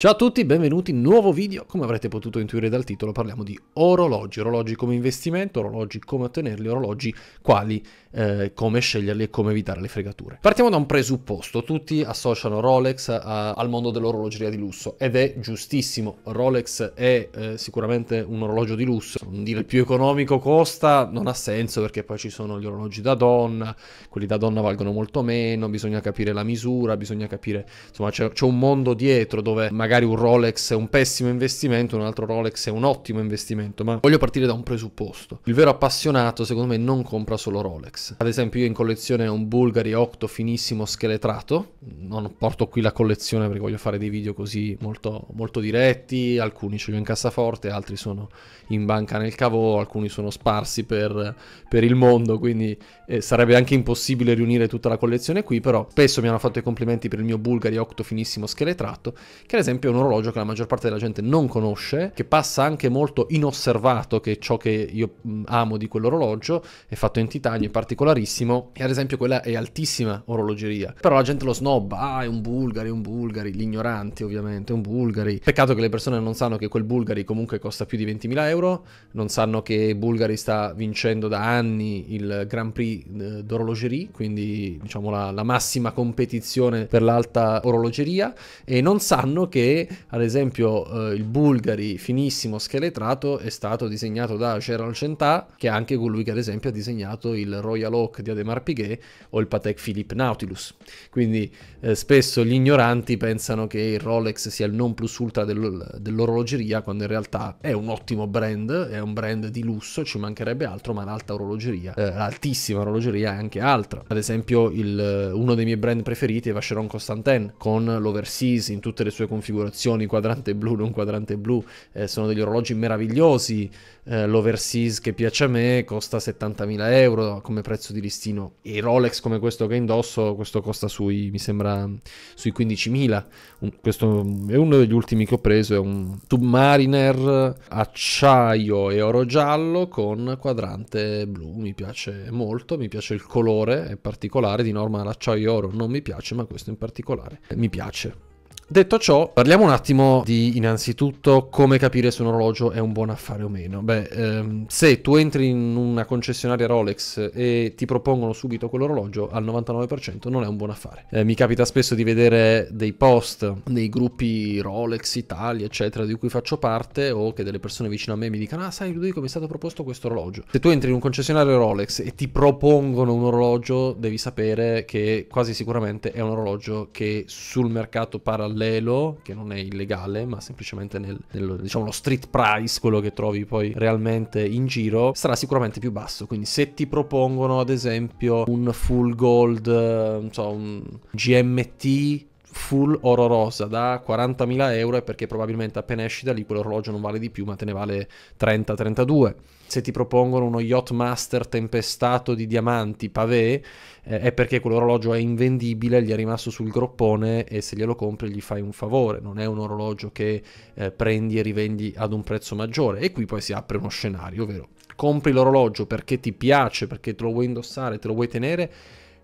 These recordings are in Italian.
Ciao a tutti, benvenuti in nuovo video. Come avrete potuto intuire dal titolo parliamo di orologi, orologi come investimento, orologi come ottenerli, orologi quali, eh, come sceglierli e come evitare le fregature. Partiamo da un presupposto, tutti associano Rolex a, eh, al mondo dell'orologeria di lusso ed è giustissimo, Rolex è eh, sicuramente un orologio di lusso, non dire più economico costa non ha senso perché poi ci sono gli orologi da donna, quelli da donna valgono molto meno, bisogna capire la misura, bisogna capire, insomma c'è, un mondo dietro dove magari magari un Rolex è un pessimo investimento, un altro Rolex è un ottimo investimento, ma voglio partire da un presupposto. Il vero appassionato, secondo me, non compra solo Rolex. Ad esempio, io in collezione ho un Bulgari 8 finissimo scheletrato, non porto qui la collezione perché voglio fare dei video così molto, molto diretti, alcuni ce li ho in cassaforte, altri sono in banca nel cavò, alcuni sono sparsi per, per il mondo, quindi eh, sarebbe anche impossibile riunire tutta la collezione qui, però spesso mi hanno fatto i complimenti per il mio Bulgari 8 finissimo scheletrato, che ad esempio esempio è un orologio che la maggior parte della gente non conosce, che passa anche molto inosservato, che è ciò che io amo di quell'orologio, è fatto in titanio, è particolarissimo, e ad esempio quella è altissima orologeria, però la gente lo snobba, ah è un Bulgari, è un Bulgari, gli ignoranti ovviamente, è un Bulgari, peccato che le persone non sanno che quel Bulgari comunque costa più di 20.000 euro, non sanno che Bulgari sta vincendo da anni il Grand Prix eh, d'orologerie, quindi diciamo la, la massima competizione per l'alta orologeria, e non sanno che ad esempio eh, il Bulgari finissimo scheletrato è stato disegnato da Gerald Chentà, che è anche colui che ad esempio ha disegnato il Royal Oak di Ademar Piguet o il Patek Philippe Nautilus. Quindi eh, spesso gli ignoranti pensano che il Rolex sia il non plus ultra dell'orologeria, quando in realtà è un ottimo brand, è un brand di lusso, ci mancherebbe altro, ma l'alta orologeria, eh, l'altissima orologeria è anche altra. Ad esempio il, uno dei miei brand preferiti è Vacheron Constantin, con l'Overseas in tutte le sue configurazioni configurazioni, quadrante blu, non quadrante blu, eh, sono degli orologi meravigliosi, eh, l'Overseas che piace a me costa 70.000 euro come prezzo di listino, i Rolex come questo che indosso, questo costa sui, mi sembra, sui 15.000, un, questo è uno degli ultimi che ho preso, è un Submariner acciaio e oro giallo con quadrante blu, mi piace molto, mi piace il colore, è particolare, di norma l'acciaio oro non mi piace, ma questo in particolare mi piace. Detto ciò, parliamo un attimo di innanzitutto come capire se un orologio è un buon affare o meno. Beh, ehm, se tu entri in una concessionaria Rolex e ti propongono subito quell'orologio, al 99% non è un buon affare. Eh, mi capita spesso di vedere dei post nei gruppi Rolex Italia, eccetera, di cui faccio parte o che delle persone vicino a me mi dicano "Ah, sai, lui come è stato proposto questo orologio". Se tu entri in un concessionario Rolex e ti propongono un orologio, devi sapere che quasi sicuramente è un orologio che sul mercato parallelo parallelo, che non è illegale, ma semplicemente nel, nel diciamo, lo street price, quello che trovi poi realmente in giro, sarà sicuramente più basso. Quindi se ti propongono ad esempio un full gold, eh, non so, un GMT full oro rosa da 40.000 euro è perché probabilmente appena esci da lì quell'orologio non vale di più ma te ne vale 30-32 se ti propongono uno yacht master tempestato di diamanti pavé, eh, è perché quell'orologio è invendibile, gli è rimasto sul groppone e se glielo compri gli fai un favore, non è un orologio che eh, prendi e rivendi ad un prezzo maggiore. E qui poi si apre uno scenario, ovvero compri l'orologio perché ti piace, perché te lo vuoi indossare, te lo vuoi tenere,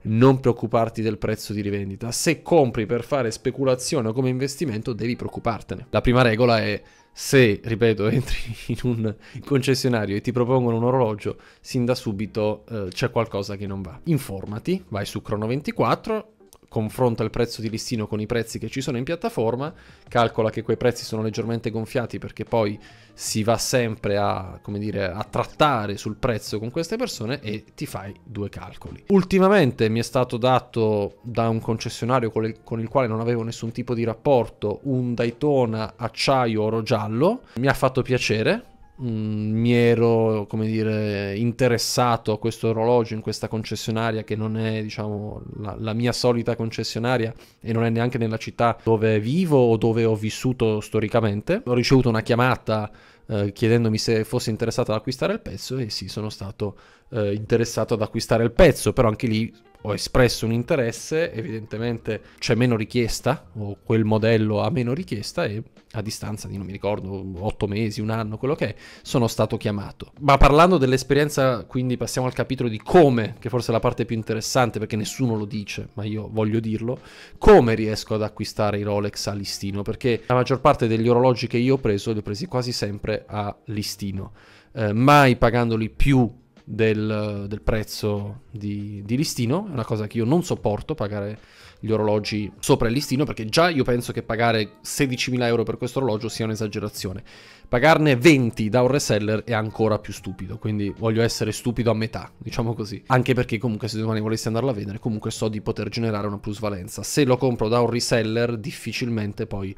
non preoccuparti del prezzo di rivendita. Se compri per fare speculazione o come investimento, devi preoccupartene. La prima regola è se, ripeto, entri in un concessionario e ti propongono un orologio, sin da subito eh, c'è qualcosa che non va. Informati, vai su Crono24, confronta il prezzo di listino con i prezzi che ci sono in piattaforma, calcola che quei prezzi sono leggermente gonfiati perché poi si va sempre a, come dire, a trattare sul prezzo con queste persone e ti fai due calcoli. Ultimamente mi è stato dato da un concessionario con, le, con il quale non avevo nessun tipo di rapporto un Daytona acciaio oro giallo, mi ha fatto piacere, mh, mm, mi ero, come dire, interessato a questo orologio in questa concessionaria che non è, diciamo, la, la mia solita concessionaria e non è neanche nella città dove vivo o dove ho vissuto storicamente. Ho ricevuto una chiamata Uh, chiedendomi se fossi interessato ad acquistare il pezzo e sì, sono stato uh, interessato ad acquistare il pezzo, però anche lì ho espresso un interesse, evidentemente c'è meno richiesta, o quel modello ha meno richiesta, e a distanza di, non mi ricordo, 8 mesi, un anno, quello che è, sono stato chiamato. Ma parlando dell'esperienza, quindi passiamo al capitolo di come, che forse è la parte più interessante, perché nessuno lo dice, ma io voglio dirlo, come riesco ad acquistare i Rolex a listino, perché la maggior parte degli orologi che io ho preso li ho presi quasi sempre a listino, eh, mai pagandoli più del, del prezzo di, di listino, è una cosa che io non sopporto pagare gli orologi sopra il listino, perché già io penso che pagare 16.000 euro per questo orologio sia un'esagerazione. Pagarne 20 da un reseller è ancora più stupido, quindi voglio essere stupido a metà, diciamo così. Anche perché comunque se domani volessi andarlo a vendere, comunque so di poter generare una plusvalenza. Se lo compro da un reseller, difficilmente poi,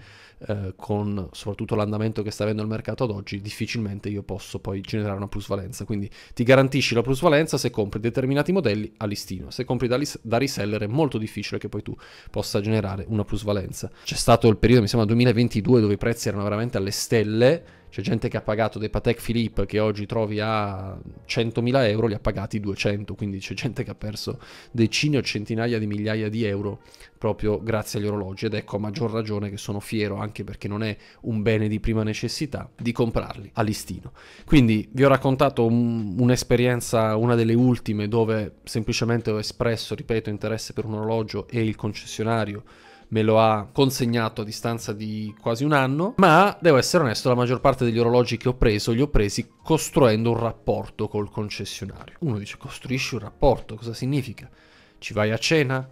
eh, con soprattutto l'andamento che sta avendo il mercato ad oggi, difficilmente io posso poi generare una plusvalenza. Quindi ti garantisci la plusvalenza se compri determinati modelli a listino. Se compri da, da reseller è molto difficile che poi tu possa generare una plusvalenza. C'è stato il periodo, mi sembra, 2022 dove i prezzi erano veramente alle stelle c'è gente che ha pagato dei Patek Philippe che oggi trovi a 100.000 euro, li ha pagati 200, quindi c'è gente che ha perso decine o centinaia di migliaia di euro proprio grazie agli orologi ed ecco a maggior ragione che sono fiero anche perché non è un bene di prima necessità di comprarli a listino. Quindi vi ho raccontato un, un'esperienza, una delle ultime dove semplicemente ho espresso, ripeto, interesse per un orologio e il concessionario me lo ha consegnato a distanza di quasi un anno, ma devo essere onesto, la maggior parte degli orologi che ho preso li ho presi costruendo un rapporto col concessionario. Uno dice costruisci un rapporto, cosa significa? Ci vai a cena?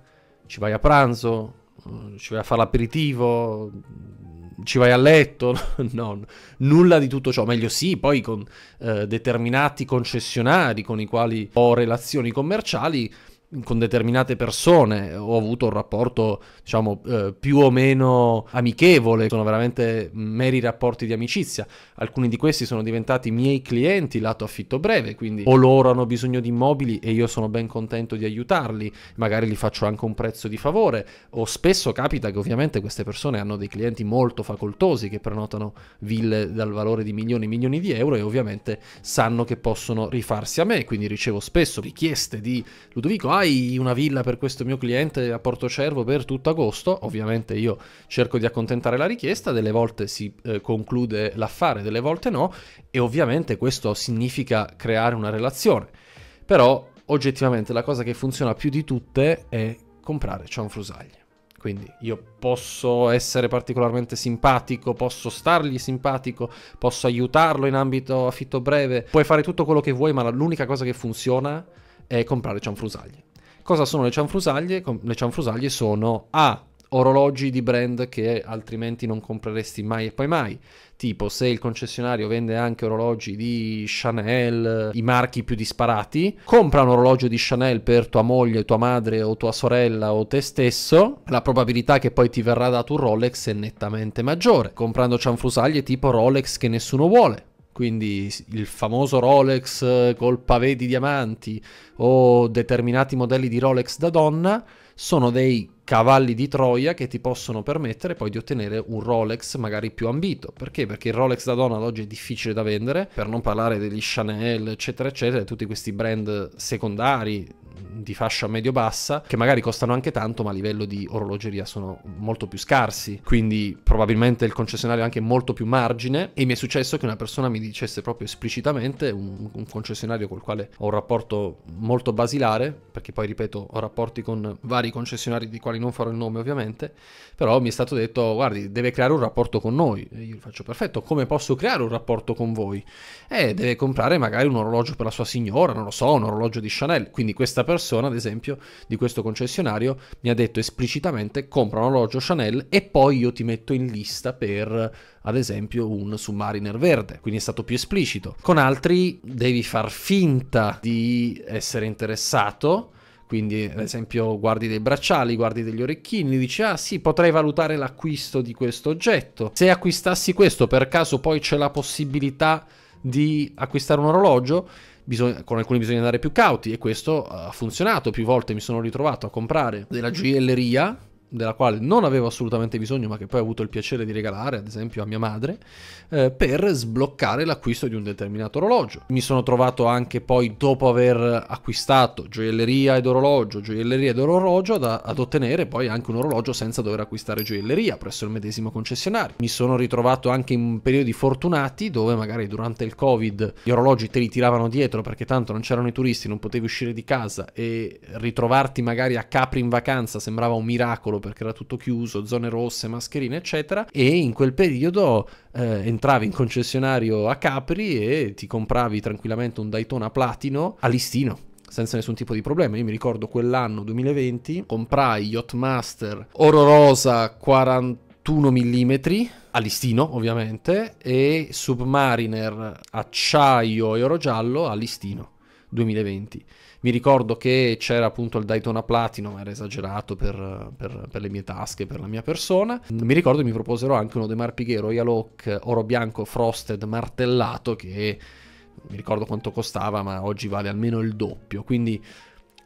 Ci vai a pranzo? Mm, ci vai a fare l'aperitivo? Mm, ci vai a letto, no, nulla di tutto ciò, meglio sì, poi con eh, determinati concessionari con i quali ho relazioni commerciali con determinate persone ho avuto un rapporto diciamo eh, più o meno amichevole sono veramente meri rapporti di amicizia alcuni di questi sono diventati miei clienti lato affitto breve quindi o loro hanno bisogno di immobili e io sono ben contento di aiutarli magari gli faccio anche un prezzo di favore o spesso capita che ovviamente queste persone hanno dei clienti molto facoltosi che prenotano ville dal valore di milioni e milioni di euro e ovviamente sanno che possono rifarsi a me quindi ricevo spesso richieste di Ludovico ah trovai una villa per questo mio cliente a Porto Cervo per tutto agosto, ovviamente io cerco di accontentare la richiesta, delle volte si eh, conclude l'affare, delle volte no, e ovviamente questo significa creare una relazione. Però oggettivamente la cosa che funziona più di tutte è comprare cionfrusaglie. Quindi io posso essere particolarmente simpatico, posso stargli simpatico, posso aiutarlo in ambito affitto breve, puoi fare tutto quello che vuoi, ma l'unica cosa che funziona è comprare cianfrusaglie. Cosa sono le cianfrusaglie? Le cianfrusaglie sono A orologi di brand che altrimenti non compreresti mai e poi mai. Tipo, se il concessionario vende anche orologi di Chanel, i marchi più disparati, compra un orologio di Chanel per tua moglie, tua madre o tua sorella o te stesso, la probabilità che poi ti verrà dato un Rolex è nettamente maggiore. Comprando cianfrusaglie tipo Rolex che nessuno vuole, quindi il famoso Rolex eh, col pavé di diamanti o determinati modelli di Rolex da donna sono dei cavalli di Troia che ti possono permettere poi di ottenere un Rolex magari più ambito. Perché? Perché il Rolex da donna ad oggi è difficile da vendere, per non parlare degli Chanel, eccetera, eccetera, e tutti questi brand secondari di fascia medio-bassa che magari costano anche tanto ma a livello di orologeria sono molto più scarsi, quindi probabilmente il concessionario ha anche molto più margine e mi è successo che una persona mi dicesse proprio esplicitamente, un, un concessionario col quale ho un rapporto molto basilare, perché poi ripeto ho rapporti con vari concessionari di quali non farò il nome ovviamente, però mi è stato detto guardi deve creare un rapporto con noi, e io gli faccio perfetto, come posso creare un rapporto con voi? Eh, deve comprare magari un orologio per la sua signora, non lo so, un orologio di Chanel, quindi questa persona persona, ad esempio, di questo concessionario mi ha detto esplicitamente compra un orologio Chanel e poi io ti metto in lista per, ad esempio, un Submariner verde. Quindi è stato più esplicito. Con altri devi far finta di essere interessato quindi ad esempio guardi dei bracciali, guardi degli orecchini, dici ah sì potrei valutare l'acquisto di questo oggetto, se acquistassi questo per caso poi c'è la possibilità di acquistare un orologio, bisog- con alcuni bisogna andare più cauti e questo ha funzionato, più volte mi sono ritrovato a comprare della gioielleria della quale non avevo assolutamente bisogno, ma che poi ho avuto il piacere di regalare, ad esempio, a mia madre, eh, per sbloccare l'acquisto di un determinato orologio. Mi sono trovato anche poi, dopo aver acquistato gioielleria ed orologio, gioielleria ed orologio, ad, ad ottenere poi anche un orologio senza dover acquistare gioielleria presso il medesimo concessionario. Mi sono ritrovato anche in periodi fortunati dove magari durante il Covid gli orologi te li tiravano dietro perché tanto non c'erano i turisti, non potevi uscire di casa e ritrovarti magari a Capri in vacanza sembrava un miracolo perché era tutto chiuso, zone rosse, mascherine, eccetera. E in quel periodo eh, entravi in concessionario a Capri e ti compravi tranquillamente un Daytona Platino a listino senza nessun tipo di problema. Io mi ricordo quell'anno 2020 comprai Yacht Master Oro Rosa 41 mm a listino ovviamente e Submariner acciaio e oro giallo a listino 2020. Mi ricordo che c'era appunto il Daytona Platinum, era esagerato per, per, per, le mie tasche, per la mia persona. Mi ricordo che mi proposero anche uno De Marpighe Royal Oak Oro Bianco Frosted Martellato che mi ricordo quanto costava, ma oggi vale almeno il doppio. Quindi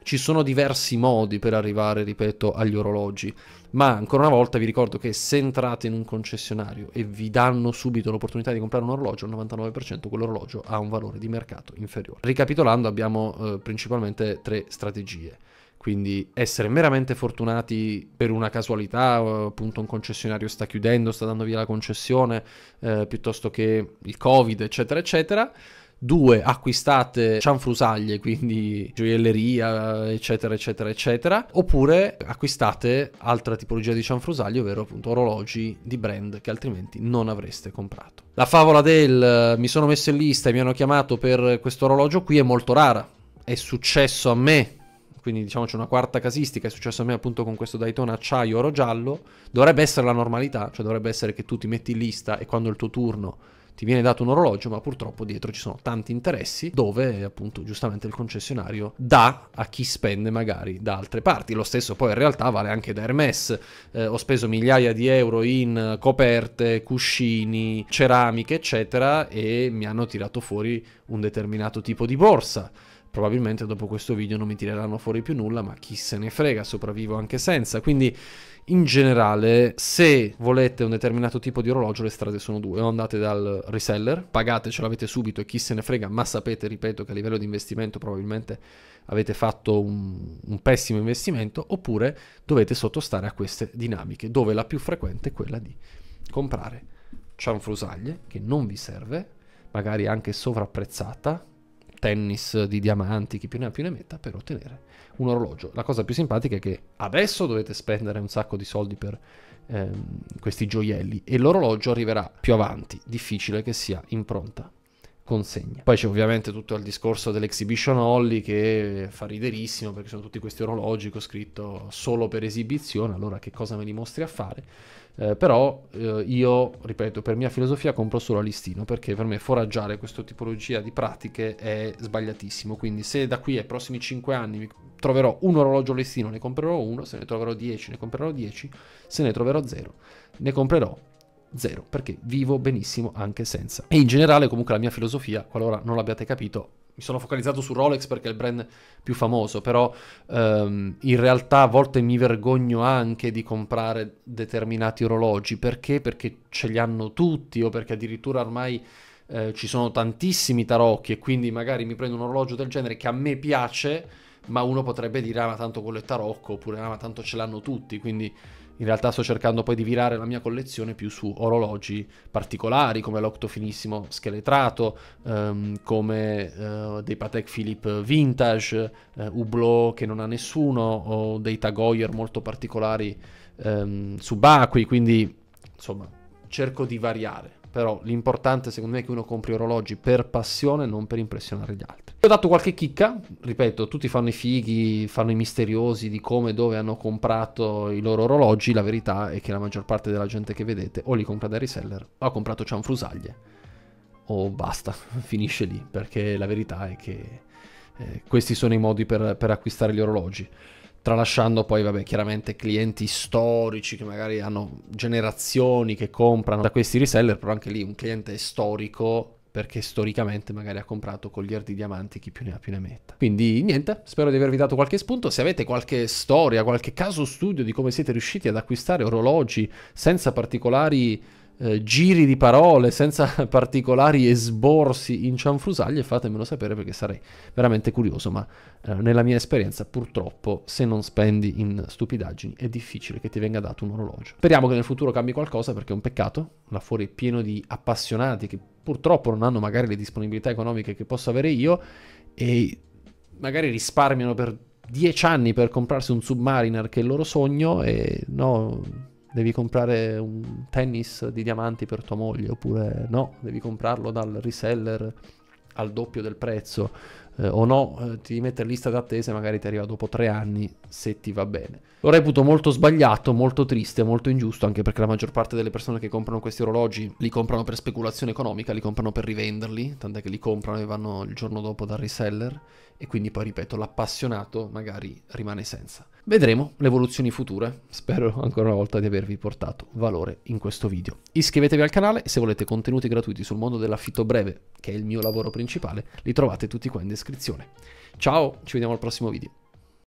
ci sono diversi modi per arrivare, ripeto, agli orologi, ma ancora una volta vi ricordo che se entrate in un concessionario e vi danno subito l'opportunità di comprare un orologio, il 99% quell'orologio ha un valore di mercato inferiore. Ricapitolando, abbiamo eh, principalmente tre strategie. Quindi essere meramente fortunati per una casualità, eh, appunto un concessionario sta chiudendo, sta dando via la concessione, eh, piuttosto che il Covid, eccetera, eccetera due acquistate cianfrusaglie, quindi gioielleria, eccetera, eccetera, eccetera, oppure acquistate altra tipologia di cianfrusaglie, ovvero appunto orologi di brand che altrimenti non avreste comprato. La favola del mi sono messo in lista e mi hanno chiamato per questo orologio qui è molto rara. È successo a me quindi diciamo c'è una quarta casistica, è successo a me appunto con questo Daytona acciaio oro giallo, dovrebbe essere la normalità, cioè dovrebbe essere che tu ti metti in lista e quando è il tuo turno ti viene dato un orologio, ma purtroppo dietro ci sono tanti interessi dove appunto giustamente il concessionario dà a chi spende magari da altre parti. Lo stesso poi in realtà vale anche da Hermes. Eh, ho speso migliaia di euro in coperte, cuscini, ceramiche, eccetera, e mi hanno tirato fuori un determinato tipo di borsa. Probabilmente dopo questo video non mi tireranno fuori più nulla, ma chi se ne frega, sopravvivo anche senza. Quindi in generale, se volete un determinato tipo di orologio, le strade sono due. O andate dal reseller, pagate, ce l'avete subito e chi se ne frega, ma sapete, ripeto, che a livello di investimento probabilmente avete fatto un, un pessimo investimento, oppure dovete sottostare a queste dinamiche, dove la più frequente è quella di comprare cianfrusaglie, che non vi serve, magari anche sovrapprezzata, tennis di diamanti, chi più ne ha più ne metta, per ottenere un orologio. La cosa più simpatica è che adesso dovete spendere un sacco di soldi per ehm, questi gioielli e l'orologio arriverà più avanti, difficile che sia impronta consegna. Poi c'è ovviamente tutto il discorso dell'exhibition holly che fa riderissimo perché sono tutti questi orologi che ho scritto solo per esibizione, allora che cosa me li mostri a fare? Eh, però eh, io, ripeto, per mia filosofia compro solo a listino perché per me foraggiare questa tipologia di pratiche è sbagliatissimo, quindi se da qui ai prossimi 5 anni troverò un orologio a listino ne comprerò uno, se ne troverò 10 ne comprerò 10, se ne troverò 0 ne comprerò zero, perché vivo benissimo anche senza. E in generale comunque la mia filosofia, qualora non l'abbiate capito, mi sono focalizzato su Rolex perché è il brand più famoso, però um, in realtà a volte mi vergogno anche di comprare determinati orologi, perché? Perché ce li hanno tutti o perché addirittura ormai eh, ci sono tantissimi tarocchi e quindi magari mi prendo un orologio del genere che a me piace, ma uno potrebbe dire ah ma tanto quello è tarocco oppure ah ma tanto ce l'hanno tutti, quindi in realtà sto cercando poi di virare la mia collezione più su orologi particolari come l'Octofinissimo Scheletrato, ehm, come eh, dei Patek Philippe Vintage, eh, Hublot che non ha nessuno, o dei Tagoyer molto particolari ehm, subacquei, quindi insomma cerco di variare però l'importante secondo me è che uno compri orologi per passione, non per impressionare gli altri. Ho dato qualche chicca, ripeto, tutti fanno i fighi, fanno i misteriosi di come e dove hanno comprato i loro orologi, la verità è che la maggior parte della gente che vedete o li compra da reseller o ha comprato cianfrusaglie o basta, finisce lì, perché la verità è che eh, questi sono i modi per, per acquistare gli orologi tralasciando poi, vabbè, chiaramente clienti storici che magari hanno generazioni che comprano da questi reseller, però anche lì un cliente storico perché storicamente magari ha comprato collier di diamanti chi più ne ha più ne metta. Quindi niente, spero di avervi dato qualche spunto, se avete qualche storia, qualche caso studio di come siete riusciti ad acquistare orologi senza particolari eh, giri di parole, senza particolari esborsi in cianfrusaglie, fatemelo sapere perché sarei veramente curioso, ma eh, nella mia esperienza purtroppo se non spendi in stupidaggini è difficile che ti venga dato un orologio. Speriamo che nel futuro cambi qualcosa perché è un peccato, là fuori è pieno di appassionati che purtroppo non hanno magari le disponibilità economiche che posso avere io e magari risparmiano per dieci anni per comprarsi un submariner che è il loro sogno e no devi comprare un tennis di diamanti per tua moglie, oppure no, devi comprarlo dal reseller al doppio del prezzo, eh, o no, eh, ti mette in lista d'attesa e magari ti arriva dopo tre anni se ti va bene. Lo reputo molto sbagliato, molto triste, molto ingiusto, anche perché la maggior parte delle persone che comprano questi orologi li comprano per speculazione economica, li comprano per rivenderli, tant'è che li comprano e vanno il giorno dopo dal reseller, e quindi poi ripeto, l'appassionato magari rimane senza. Vedremo le evoluzioni future. Spero ancora una volta di avervi portato valore in questo video. Iscrivetevi al canale se volete contenuti gratuiti sul mondo dell'affitto breve, che è il mio lavoro principale, li trovate tutti qua in descrizione. Ciao, ci vediamo al prossimo video.